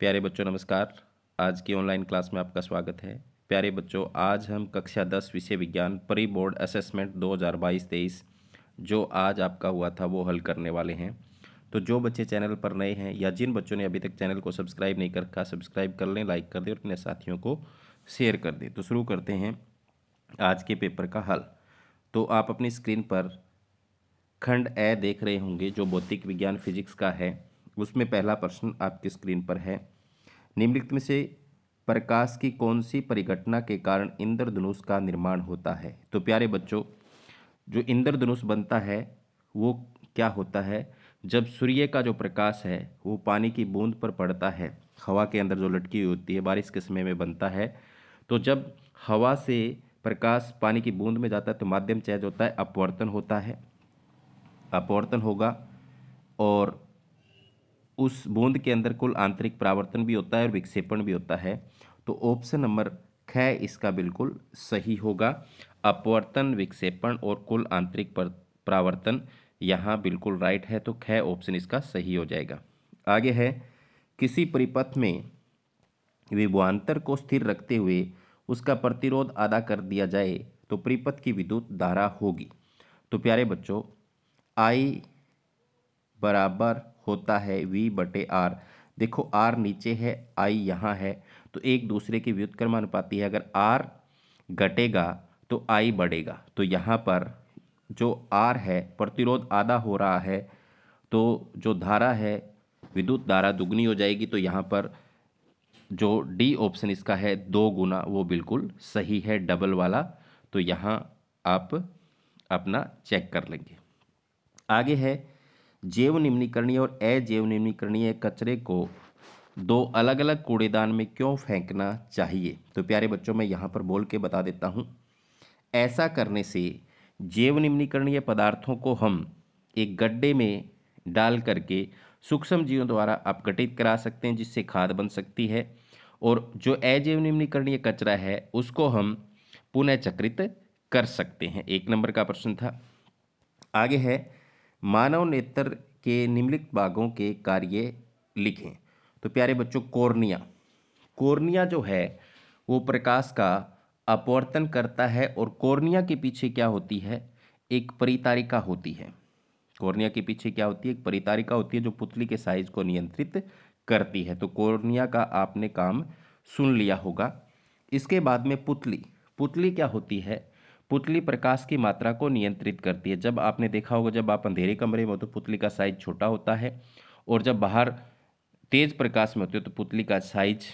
प्यारे बच्चों नमस्कार आज की ऑनलाइन क्लास में आपका स्वागत है प्यारे बच्चों आज हम कक्षा दस विषय विज्ञान परी बोर्ड असेसमेंट 2022-23 जो आज आपका हुआ था वो हल करने वाले हैं तो जो बच्चे चैनल पर नए हैं या जिन बच्चों ने अभी तक चैनल को सब्सक्राइब नहीं कर रखा सब्सक्राइब कर लें लाइक कर दें और अपने साथियों को शेयर कर दें तो शुरू करते हैं आज के पेपर का हल तो आप अपनी स्क्रीन पर खंड ए देख रहे होंगे जो भौतिक विज्ञान फिजिक्स का है उसमें पहला प्रश्न आपकी स्क्रीन पर है निम्नलिखित में से प्रकाश की कौन सी परिघटना के कारण इंद्रधनुष का निर्माण होता है तो प्यारे बच्चों जो इंद्रधनुष बनता है वो क्या होता है जब सूर्य का जो प्रकाश है वो पानी की बूंद पर पड़ता है हवा के अंदर जो लटकी हुई होती है बारिश के समय में बनता है तो जब हवा से प्रकाश पानी की बूंद में जाता है तो माध्यम चेज होता है अपवर्तन होता है अपवर्तन होगा और उस बूंद के अंदर कुल आंतरिक परावर्तन भी होता है और विक्षेपण भी होता है तो ऑप्शन नंबर ख इसका बिल्कुल सही होगा अपवर्तन विक्षेपण और कुल आंतरिक परावर्तन यहाँ बिल्कुल राइट है तो ख ऑप्शन इसका सही हो जाएगा आगे है किसी परिपथ में विभुआंतर को स्थिर रखते हुए उसका प्रतिरोध अदा कर दिया जाए तो परिपथ की विद्युत धारा होगी तो प्यारे बच्चों आई बराबर होता है वी बटे आर देखो आर नीचे है आई यहाँ है तो एक दूसरे के व्युत्क्रमानुपाती है अगर आर घटेगा तो आई बढ़ेगा तो यहाँ पर जो आर है प्रतिरोध आधा हो रहा है तो जो धारा है विद्युत धारा दुगनी हो जाएगी तो यहाँ पर जो डी ऑप्शन इसका है दो गुना वो बिल्कुल सही है डबल वाला तो यहाँ आप अपना चेक कर लेंगे आगे है जैव निम्नीकरणीय और अजैव निम्नीकरणीय कचरे को दो अलग अलग कूड़ेदान में क्यों फेंकना चाहिए तो प्यारे बच्चों मैं यहाँ पर बोल के बता देता हूँ ऐसा करने से जैव निम्नीकरणीय पदार्थों को हम एक गड्ढे में डाल करके सूक्ष्म जीवों द्वारा अपघटित करा सकते हैं जिससे खाद बन सकती है और जो अजैव निम्नीकरणीय कचरा है उसको हम पुनः चक्रित कर सकते हैं एक नंबर का प्रश्न था आगे है मानव नेत्र के निम्नलिखित भागों के कार्य लिखें तो प्यारे बच्चों कोर्निया कोर्निया जो है वो प्रकाश का अपवर्तन करता है और कोर्निया के पीछे क्या होती है एक परितारिका होती है कोर्निया के पीछे क्या होती है एक परितारिका होती है जो पुतली के साइज को नियंत्रित करती है तो कोर्निया का आपने काम सुन लिया होगा इसके बाद में पुतली पुतली क्या होती है पुतली प्रकाश की मात्रा को नियंत्रित करती है जब आपने देखा होगा जब आप अंधेरे कमरे में हो तो पुतली का साइज छोटा होता है और जब बाहर तेज प्रकाश में होते हो तो पुतली का साइज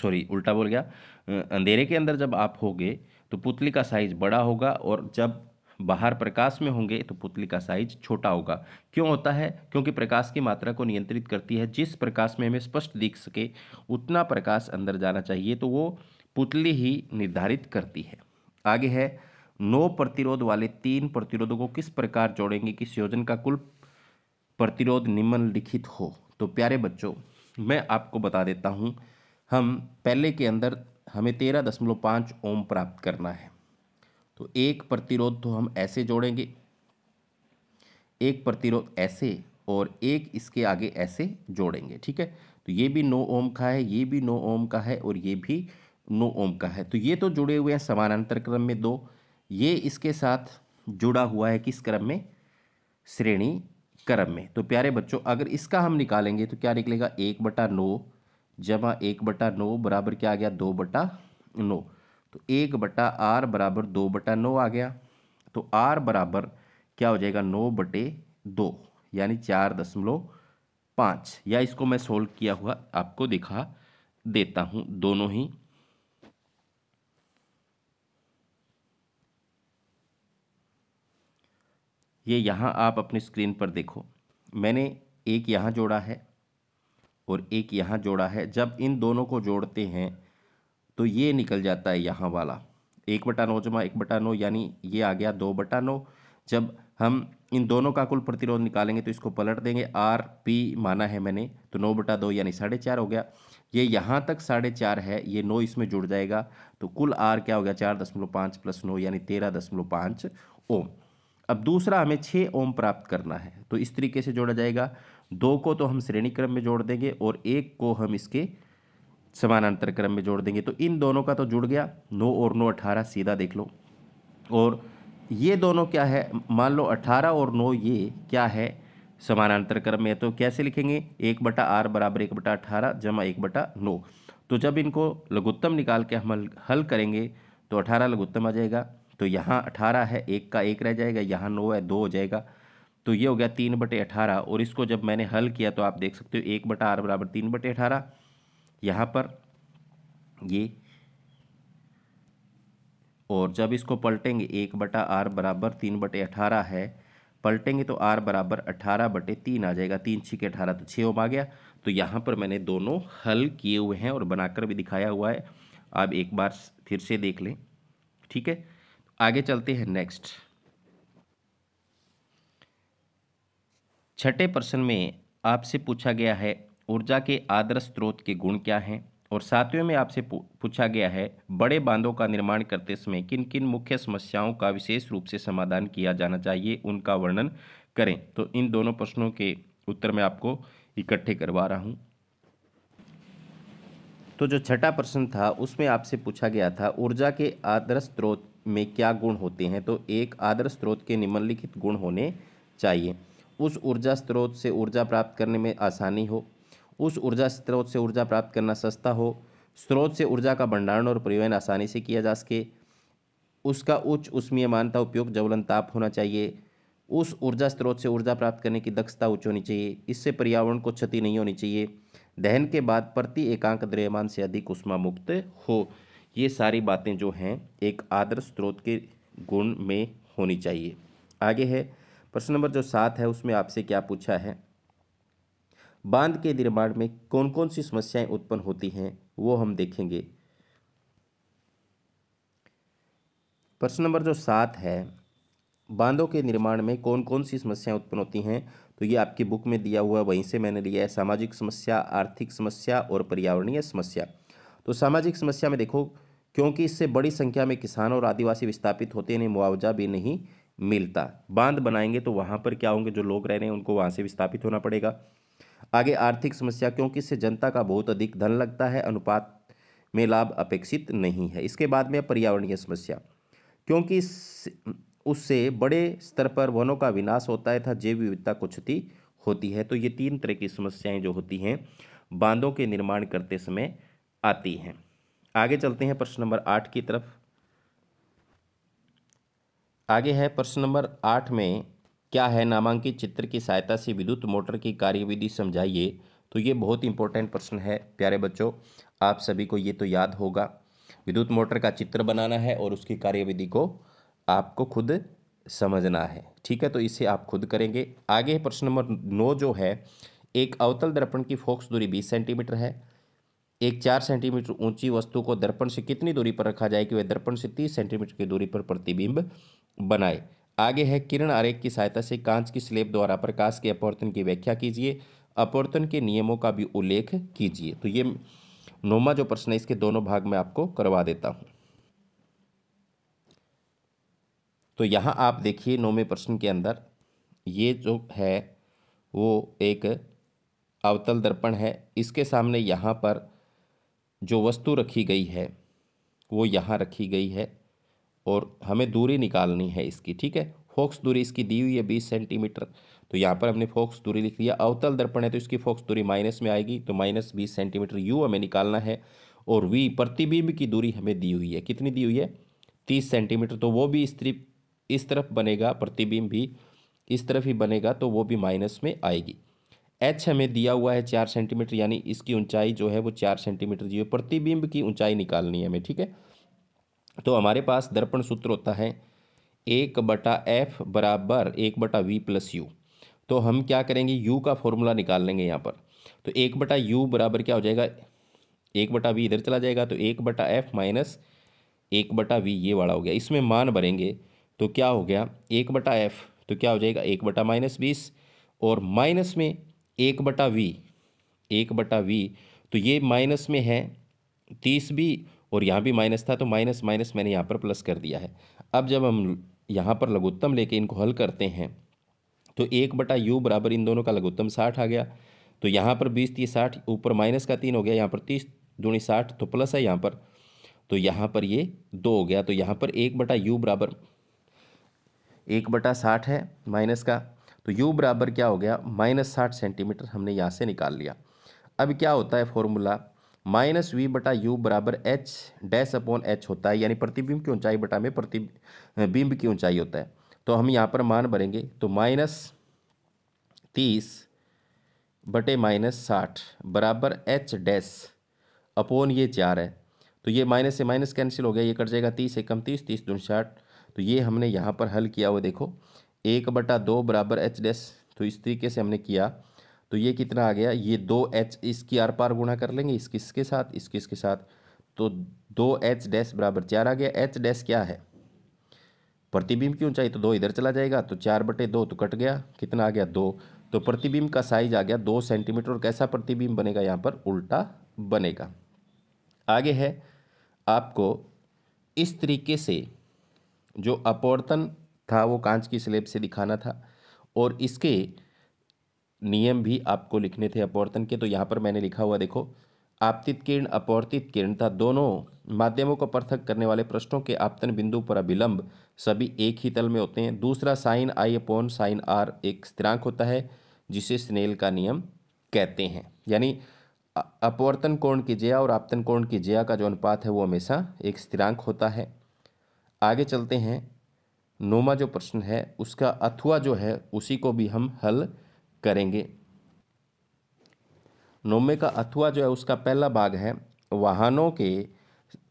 सॉरी उल्टा बोल गया अंधेरे के अंदर जब आप होगे तो पुतली का साइज बड़ा होगा और जब बाहर प्रकाश में होंगे तो पुतली का साइज छोटा होगा क्यों होता है क्योंकि प्रकाश की मात्रा को नियंत्रित करती है जिस प्रकाश में हमें स्पष्ट दिख सके उतना प्रकाश अंदर जाना चाहिए तो वो पुतली ही निर्धारित करती है आगे है नो प्रतिरोध वाले तीन प्रतिरोधों को किस प्रकार जोड़ेंगे किस योजन का कुल प्रतिरोध निम्नलिखित हो तो प्यारे बच्चों मैं आपको बता देता हूँ हम पहले के अंदर हमें तेरह दशमलव पाँच ओम प्राप्त करना है तो एक प्रतिरोध तो हम ऐसे जोड़ेंगे एक प्रतिरोध ऐसे और एक इसके आगे ऐसे जोड़ेंगे ठीक है तो ये भी नौ ओम का है ये भी नौ ओम का है और ये भी नौ ओम का है तो ये तो जुड़े हुए हैं समानांतर क्रम में दो ये इसके साथ जुड़ा हुआ है किस क्रम में श्रेणी क्रम में तो प्यारे बच्चों अगर इसका हम निकालेंगे तो क्या निकलेगा एक बटा नौ जमा एक बटा नौ बराबर क्या आ गया दो बटा नौ तो एक बटा आर बराबर दो बटा नौ आ गया तो आर बराबर क्या हो जाएगा नौ बटे दो यानी चार दशमलव पाँच या इसको मैं सोल्व किया हुआ आपको दिखा देता हूँ दोनों ही ये यहाँ आप अपनी स्क्रीन पर देखो मैंने एक यहाँ जोड़ा है और एक यहाँ जोड़ा है जब इन दोनों को जोड़ते हैं तो ये निकल जाता है यहाँ वाला एक बटा नौ जमा एक बटा नौ यानी ये आ गया दो बटा नौ जब हम इन दोनों का कुल प्रतिरोध निकालेंगे तो इसको पलट देंगे आर पी माना है मैंने तो नौ बटा दो यानी साढ़े चार हो गया ये यहाँ तक साढ़े चार है ये नौ इसमें जुड़ जाएगा तो कुल आर क्या हो गया चार दशमलव पाँच प्लस नौ यानी तेरह दशमलव पाँच ओम अब दूसरा हमें छः ओम प्राप्त करना है तो इस तरीके से जोड़ा जाएगा दो को तो हम श्रेणी क्रम में जोड़ देंगे और एक को हम इसके समानांतर क्रम में जोड़ देंगे तो इन दोनों का तो जुड़ गया नौ और नौ अठारह सीधा देख लो और ये दोनों क्या है मान लो अठारह और नौ ये क्या है समानांतर क्रम में तो कैसे लिखेंगे एक बटा आर बराबर एक बटा अठारह जमा एक बटा नौ तो जब इनको लघुत्तम निकाल के हम हल करेंगे तो अठारह लघुत्तम आ जाएगा तो यहाँ अठारह है एक का एक रह जाएगा यहाँ नौ है दो हो जाएगा तो ये हो गया तीन बटे अठारह और इसको जब मैंने हल किया तो आप देख सकते हो एक बटा आर बराबर तीन बटे अठारह यहाँ पर ये और जब इसको पलटेंगे एक बटा आर बराबर तीन बटे अठारह है पलटेंगे तो आर बराबर अठारह बटे तीन आ जाएगा तीन छः के अठारह तो छः ओम आ गया तो यहाँ पर मैंने दोनों हल किए हुए हैं और बनाकर भी दिखाया हुआ है आप एक बार फिर से देख लें ठीक है आगे चलते हैं नेक्स्ट छठे प्रश्न में आपसे पूछा गया है ऊर्जा के आदर्श स्रोत के गुण क्या हैं और सातवें में आपसे पूछा गया है बड़े बांधों का निर्माण करते समय किन किन मुख्य समस्याओं का विशेष रूप से समाधान किया जाना चाहिए उनका वर्णन करें तो इन दोनों प्रश्नों के उत्तर में आपको इकट्ठे करवा रहा हूँ तो जो छठा प्रश्न था उसमें आपसे पूछा गया था ऊर्जा के आदर्श स्रोत में क्या गुण होते हैं तो एक आदर्श स्रोत के निम्नलिखित गुण होने चाहिए उस ऊर्जा स्रोत से ऊर्जा प्राप्त करने में आसानी हो उस ऊर्जा स्रोत से ऊर्जा प्राप्त करना सस्ता हो स्रोत से ऊर्जा का भंडारण और परिवहन आसानी से किया जा सके उसका उच्च उष्मीय मानता उपयोग ज्वलन ताप होना चाहिए उस ऊर्जा स्रोत से ऊर्जा प्राप्त करने की दक्षता उच्च होनी चाहिए इससे पर्यावरण को क्षति नहीं होनी चाहिए दहन के बाद प्रति एकांक द्रव्यमान से अधिक उष्मा मुक्त हो ये सारी बातें जो हैं एक आदर्श स्रोत के गुण में होनी चाहिए आगे है प्रश्न नंबर जो सात है उसमें आपसे क्या पूछा है बांध के निर्माण में कौन कौन सी समस्याएं उत्पन्न होती हैं वो हम देखेंगे प्रश्न नंबर जो सात है बांधों के निर्माण में कौन कौन सी समस्याएं उत्पन्न होती हैं तो ये आपकी बुक में दिया हुआ है वहीं से मैंने लिया है सामाजिक समस्या आर्थिक समस्या और पर्यावरणीय समस्या तो सामाजिक समस्या में देखो क्योंकि इससे बड़ी संख्या में किसान और आदिवासी विस्थापित होते इन्हें मुआवजा भी नहीं मिलता बांध बनाएंगे तो वहाँ पर क्या होंगे जो लोग रह रहे हैं उनको वहाँ से विस्थापित होना पड़ेगा आगे आर्थिक समस्या क्योंकि इससे जनता का बहुत अधिक धन लगता है अनुपात में लाभ अपेक्षित नहीं है इसके बाद में पर्यावरणीय समस्या क्योंकि उससे बड़े स्तर पर वनों का विनाश होता है था जैव विविधता को क्षति होती है तो ये तीन तरह की समस्याएं जो होती हैं बांधों के निर्माण करते समय आती हैं आगे चलते हैं प्रश्न नंबर आठ की तरफ आगे है प्रश्न नंबर आठ में क्या है नामांकित चित्र की सहायता से विद्युत मोटर की कार्यविधि समझाइए तो ये बहुत इंपॉर्टेंट प्रश्न है प्यारे बच्चों आप सभी को ये तो याद होगा विद्युत मोटर का चित्र बनाना है और उसकी कार्यविधि को आपको खुद समझना है ठीक है तो इसे आप खुद करेंगे आगे प्रश्न नंबर नौ जो है एक अवतल दर्पण की फोक्स दूरी बीस सेंटीमीटर है एक चार सेंटीमीटर ऊंची वस्तु को दर्पण से कितनी दूरी पर रखा जाए कि वह दर्पण से तीस सेंटीमीटर की दूरी पर प्रतिबिंब बनाए आगे है किरण आरेख की सहायता से कांच की स्लेब द्वारा प्रकाश के अपवर्तन की व्याख्या कीजिए अपवर्तन के नियमों का भी उल्लेख कीजिए तो ये नोमा जो प्रश्न है इसके दोनों भाग में आपको करवा देता हूँ तो यहाँ आप देखिए नौमे प्रश्न के अंदर ये जो है वो एक अवतल दर्पण है इसके सामने यहाँ पर जो वस्तु रखी गई है वो यहाँ रखी गई है और हमें दूरी निकालनी है इसकी ठीक है फोक्स दूरी इसकी दी हुई है बीस सेंटीमीटर तो यहाँ पर हमने फोक्स दूरी लिख लिया अवतल दर्पण है तो इसकी फोक्स दूरी माइनस में आएगी तो माइनस बीस सेंटीमीटर यू हमें निकालना है और वी प्रतिबिंब की दूरी हमें दी हुई है कितनी दी हुई है तीस सेंटीमीटर तो वो भी इस तरफ इस तरफ बनेगा प्रतिबिंब भी इस तरफ ही बनेगा तो वो भी माइनस में आएगी एच हमें दिया हुआ है चार सेंटीमीटर यानी इसकी ऊंचाई जो है वो चार सेंटीमीटर जी प्रतिबिंब की ऊंचाई निकालनी है हमें ठीक है तो हमारे पास दर्पण सूत्र होता है एक बटा एफ बराबर एक बटा वी प्लस यू तो हम क्या करेंगे यू का फॉर्मूला निकाल लेंगे यहाँ पर तो एक बटा यू बराबर क्या हो जाएगा एक बटा वी इधर चला जाएगा तो एक बटा एफ माइनस एक बटा वी ये वाला हो गया इसमें मान भरेंगे तो क्या हो गया एक बटा एफ तो क्या हो जाएगा एक बटा माइनस बीस और माइनस में एक बटा वी एक बटा वी तो ये माइनस में है तीस भी और यहाँ भी माइनस था तो माइनस माइनस मैंने यहाँ पर प्लस कर दिया है अब जब हम यहाँ पर लघुत्तम लेके इनको हल करते हैं तो एक बटा यू बराबर इन दोनों का लघुत्तम साठ आ गया तो यहाँ पर बीस तीस साठ ऊपर माइनस का तीन हो गया यहाँ पर तीस दूनी साठ तो प्लस है यहाँ पर तो यहाँ पर ये दो हो गया तो यहाँ पर एक बटा यू बराबर एक बटा साठ है माइनस का तो यू बराबर क्या हो गया माइनस साठ सेंटीमीटर हमने यहाँ से निकाल लिया अब क्या होता है फॉर्मूला माइनस वी बटा यू बराबर एच डैश अपॉन एच होता है यानी प्रतिबिंब की ऊंचाई बटा में प्रतिबिंब की ऊंचाई होता है तो हम यहाँ पर मान भरेंगे तो माइनस तीस बटे माइनस साठ बराबर एच डैश अपॉन ये चार है तो ये माइनस से माइनस कैंसिल हो गया ये कट जाएगा तीस एकम तीस तीस दून साठ तो ये हमने यहाँ पर हल किया हुआ देखो एक बटा दो बराबर एच डैस तो इस तरीके से हमने किया तो ये कितना आ गया ये दो एच इसकी आर पार गुणा कर लेंगे इस किसके साथ इस किसके साथ तो दो एच डैस बराबर चार आ गया एच डैस क्या है प्रतिबिंब की ऊंचाई तो दो इधर चला जाएगा तो चार बटे दो तो कट गया कितना आ गया दो तो प्रतिबिंब का साइज आ गया दो सेंटीमीटर और कैसा प्रतिबिंब बनेगा यहाँ पर उल्टा बनेगा आगे है आपको इस तरीके से जो अपवर्तन था वो कांच की स्लेब से दिखाना था और इसके नियम भी आपको लिखने थे अपवर्तन के तो यहाँ पर मैंने लिखा हुआ देखो आपतित किरण अपवर्तित किरण था दोनों माध्यमों को पृथक करने वाले पृष्ठों के आपतन बिंदु पर अभिलंब सभी एक ही तल में होते हैं दूसरा sine I upon sine R एक स्थिरांक होता है जिसे स्नेल का नियम कहते हैं यानी अपवर्तन कोण की जया और आपतन कोण की जया का जो अनुपात है वो हमेशा एक स्थिरांक होता है आगे चलते हैं नौवा जो प्रश्न है उसका अथवा जो है उसी को भी हम हल करेंगे नोमे का अथवा जो है उसका पहला भाग है वाहनों के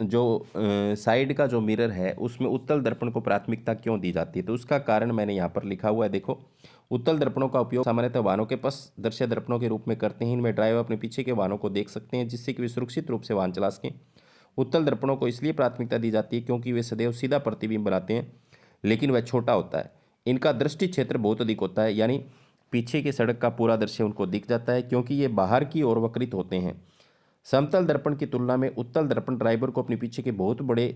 जो साइड का जो मिरर है उसमें उत्तल दर्पण को प्राथमिकता क्यों दी जाती है तो उसका कारण मैंने यहाँ पर लिखा हुआ है देखो उत्तल दर्पणों का उपयोग सामान्यतः वाहनों के पस दृश्य दर्पणों के रूप में करते हैं इनमें ड्राइवर अपने पीछे के वाहनों को देख सकते हैं जिससे कि वे सुरक्षित रूप से वाहन चला सकें उत्तल दर्पणों को इसलिए प्राथमिकता दी जाती है क्योंकि वे सदैव सीधा प्रतिबिंब बनाते हैं लेकिन वह छोटा होता है इनका दृष्टि क्षेत्र बहुत अधिक होता है यानी पीछे की सड़क का पूरा दृश्य उनको दिख जाता है क्योंकि ये बाहर की ओर वक्रित होते हैं समतल दर्पण की तुलना में उत्तल दर्पण ड्राइवर को अपने पीछे के बहुत बड़े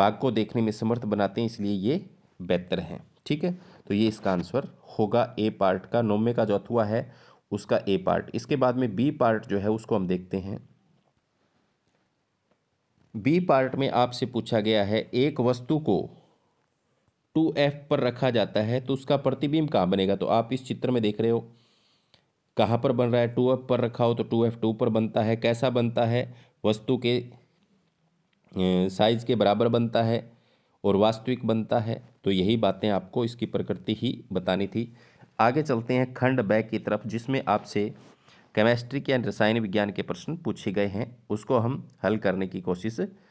भाग को देखने में समर्थ बनाते हैं इसलिए ये बेहतर हैं ठीक है तो ये इसका आंसर होगा ए पार्ट का नोमे का जो अथुआ है उसका ए पार्ट इसके बाद में बी पार्ट जो है उसको हम देखते हैं बी पार्ट में आपसे पूछा गया है एक वस्तु को टू एफ पर रखा जाता है तो उसका प्रतिबिंब कहाँ बनेगा तो आप इस चित्र में देख रहे हो कहाँ पर बन रहा है टू एफ पर रखा हो तो टू एफ टू पर बनता है कैसा बनता है वस्तु के साइज के बराबर बनता है और वास्तविक बनता है तो यही बातें आपको इसकी प्रकृति ही बतानी थी आगे चलते हैं खंड बैग की तरफ जिसमें आपसे केमेस्ट्री के रसायन विज्ञान के प्रश्न पूछे गए हैं उसको हम हल करने की कोशिश